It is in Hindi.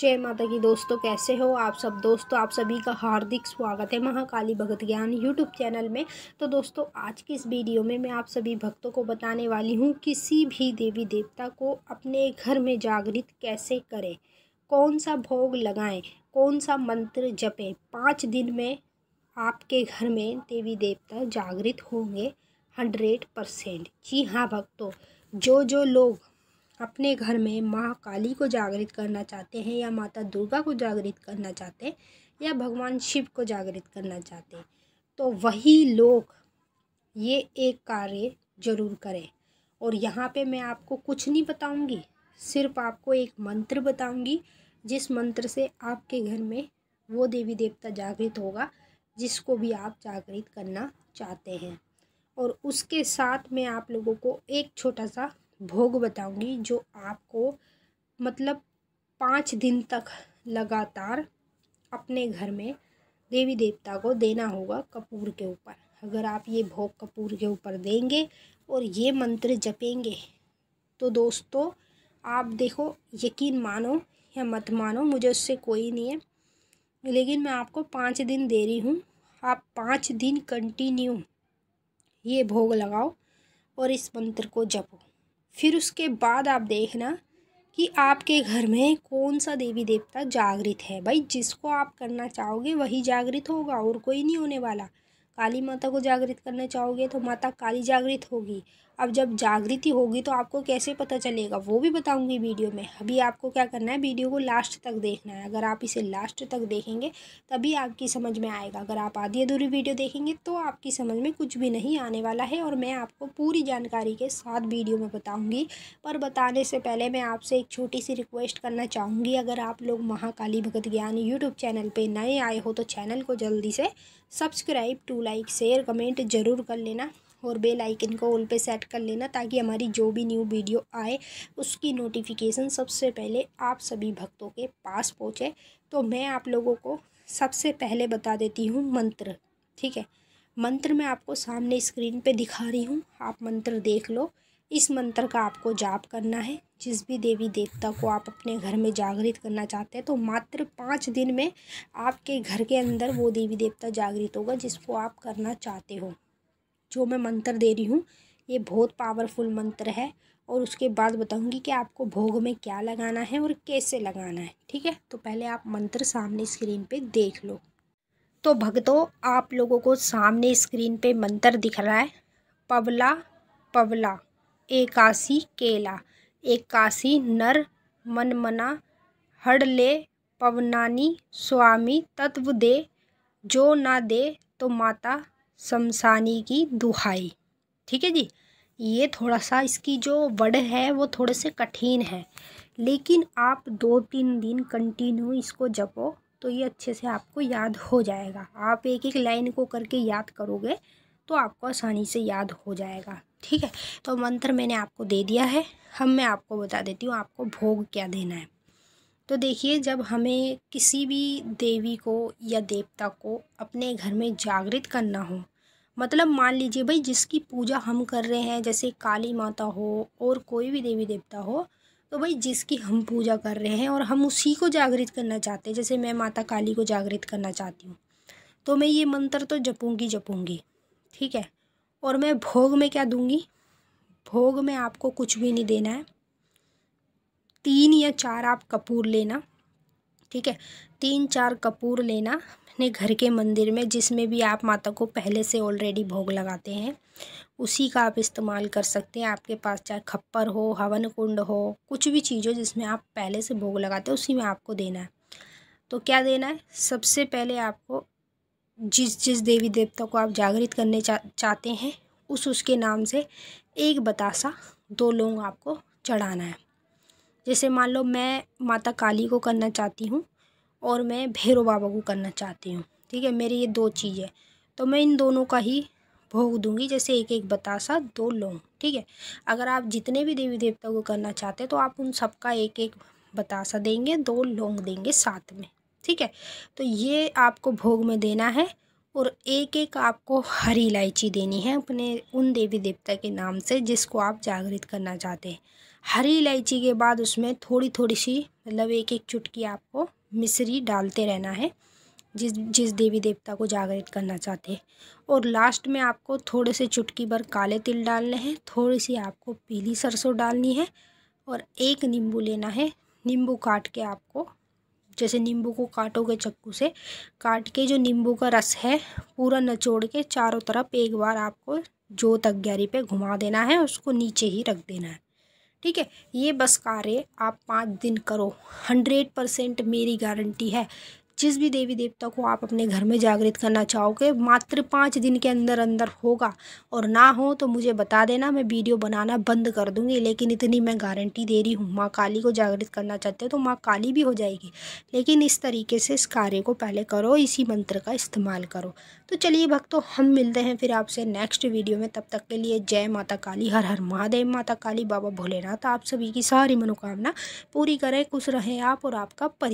जय माता की दोस्तों कैसे हो आप सब दोस्तों आप सभी का हार्दिक स्वागत है महाकाली भगत ज्ञान यूट्यूब चैनल में तो दोस्तों आज की इस वीडियो में मैं आप सभी भक्तों को बताने वाली हूँ किसी भी देवी देवता को अपने घर में जागृत कैसे करें कौन सा भोग लगाएं कौन सा मंत्र जपें पाँच दिन में आपके घर में देवी देवता जागृत होंगे हंड्रेड परसेंट जी हाँ भक्तों जो जो लोग अपने घर में माँ काली को जागृत करना चाहते हैं या माता दुर्गा को जागृत करना चाहते हैं या भगवान शिव को जागृत करना चाहते हैं तो वही लोग ये एक कार्य ज़रूर करें और यहाँ पे मैं आपको कुछ नहीं बताऊँगी सिर्फ आपको एक मंत्र बताऊँगी जिस मंत्र से आपके घर में वो देवी देवता जागृत होगा जिसको भी आप जागृत करना चाहते हैं और उसके साथ में आप लोगों को एक छोटा सा भोग बताऊंगी जो आपको मतलब पाँच दिन तक लगातार अपने घर में देवी देवता को देना होगा कपूर के ऊपर अगर आप ये भोग कपूर के ऊपर देंगे और ये मंत्र जपेंगे तो दोस्तों आप देखो यकीन मानो या मत मानो मुझे उससे कोई नहीं है लेकिन मैं आपको पाँच दिन दे रही हूँ आप पाँच दिन कंटिन्यू ये भोग लगाओ और इस मंत्र को जपो फिर उसके बाद आप देखना कि आपके घर में कौन सा देवी देवता जागृत है भाई जिसको आप करना चाहोगे वही जागृत होगा और कोई नहीं होने वाला काली माता को जागृत करना चाहोगे तो माता काली जागृत होगी अब जब जागृति होगी तो आपको कैसे पता चलेगा वो भी बताऊंगी वीडियो में अभी आपको क्या करना है वीडियो को लास्ट तक देखना है अगर आप इसे लास्ट तक देखेंगे तभी आपकी समझ में आएगा अगर आप आधी अधूरी वीडियो देखेंगे तो आपकी समझ में कुछ भी नहीं आने वाला है और मैं आपको पूरी जानकारी के साथ वीडियो में बताऊँगी पर बताने से पहले मैं आपसे एक छोटी सी रिक्वेस्ट करना चाहूँगी अगर आप लोग महाकाली भगत ज्ञान यूट्यूब चैनल पर नए आए हो तो चैनल को जल्दी से subscribe to like share comment ज़रूर कर लेना और बेल आइकन को ऑल पे सेट कर लेना ताकि हमारी जो भी न्यू वीडियो आए उसकी नोटिफिकेशन सबसे पहले आप सभी भक्तों के पास पहुँचे तो मैं आप लोगों को सबसे पहले बता देती हूँ मंत्र ठीक है मंत्र मैं आपको सामने स्क्रीन पे दिखा रही हूँ आप मंत्र देख लो इस मंत्र का आपको जाप करना है जिस भी देवी देवता को आप अपने घर में जागृत करना चाहते हैं तो मात्र पाँच दिन में आपके घर के अंदर वो देवी देवता जागृत होगा जिसको आप करना चाहते हो जो मैं मंत्र दे रही हूँ ये बहुत पावरफुल मंत्र है और उसके बाद बताऊंगी कि आपको भोग में क्या लगाना है और कैसे लगाना है ठीक है तो पहले आप मंत्र सामने स्क्रीन पे देख लो तो भक्तों आप लोगों को सामने स्क्रीन पे मंत्र दिख रहा है पवला पवला एकासी केला एकासी नर मनमना हड़ले पवनानी स्वामी तत्व दे जो ना दे तो माता शमसानी की दुहाई ठीक है जी ये थोड़ा सा इसकी जो वर्ड है वो थोड़े से कठिन है लेकिन आप दो तीन दिन कंटिन्यू इसको जपो तो ये अच्छे से आपको याद हो जाएगा आप एक एक लाइन को करके याद करोगे तो आपको आसानी से याद हो जाएगा ठीक है तो मंत्र मैंने आपको दे दिया है हम मैं आपको बता देती हूँ आपको भोग क्या देना है तो देखिए जब हमें किसी भी देवी को या देवता को अपने घर में जागृत करना हो मतलब मान लीजिए भाई जिसकी पूजा हम कर रहे हैं जैसे काली माता हो और कोई भी देवी देवता हो तो भाई जिसकी हम पूजा कर रहे हैं और हम उसी को जागृत करना चाहते हैं जैसे मैं माता काली को जागृत करना चाहती हूँ तो मैं ये मंत्र तो जपूंगी जपूंगी ठीक है और मैं भोग में क्या दूंगी भोग में आपको कुछ भी नहीं देना है तीन या चार आप कपूर लेना ठीक है तीन चार कपूर लेना अपने घर के मंदिर में जिसमें भी आप माता को पहले से ऑलरेडी भोग लगाते हैं उसी का आप इस्तेमाल कर सकते हैं आपके पास चाहे खप्पर हो हवन कुंड हो कुछ भी चीज़ हो जिसमें आप पहले से भोग लगाते हो उसी में आपको देना है तो क्या देना है सबसे पहले आपको जिस जिस देवी देवता को आप जागृत करने चा, चाहते हैं उस उसके नाम से एक बतासा दो लोग आपको चढ़ाना है जैसे मान लो मैं माता काली को करना चाहती हूँ और मैं भैरव बाबा को करना चाहती हूँ ठीक है मेरी ये दो चीज़ है तो मैं इन दोनों का ही भोग दूंगी जैसे एक एक बतासा दो लौंग ठीक है अगर आप जितने भी देवी देवता को करना चाहते हैं तो आप उन सबका एक एक बतासा देंगे दो लौंग देंगे साथ में ठीक है तो ये आपको भोग में देना है और एक एक आपको हरी इलायची देनी है अपने उन देवी देवता के नाम से जिसको आप जागृत करना चाहते हैं हरी इलायची के बाद उसमें थोड़ी थोड़ी सी मतलब एक एक चुटकी आपको मिश्री डालते रहना है जिस जिस देवी देवता को जागृत करना चाहते हैं और लास्ट में आपको थोड़े से चुटकी भर काले तिल डालने हैं थोड़ी सी आपको पीली सरसों डालनी है और एक नींबू लेना है नींबू काट के आपको जैसे नींबू को काटोगे चक्कू से काट के जो नींबू का रस है पूरा नचोड़ के चारों तरफ एक बार आपको जो तग्यारी पे घुमा देना है उसको नीचे ही रख देना है ठीक है ये बस कार्य आप पाँच दिन करो हंड्रेड परसेंट मेरी गारंटी है जिस भी देवी देवता को आप अपने घर में जागृत करना चाहोगे मात्र पाँच दिन के अंदर अंदर होगा और ना हो तो मुझे बता देना मैं वीडियो बनाना बंद कर दूँगी लेकिन इतनी मैं गारंटी दे रही हूँ माँ काली को जागृत करना चाहते हो तो माँ काली भी हो जाएगी लेकिन इस तरीके से इस कार्य को पहले करो इसी मंत्र का इस्तेमाल करो तो चलिए भक्तों हम मिलते हैं फिर आपसे नेक्स्ट वीडियो में तब तक के लिए जय माता काली हर हर महादेव माता काली बाबा भोलेनाथ आप सभी की सारी मनोकामना पूरी करें खुश रहें आप और आपका परिवार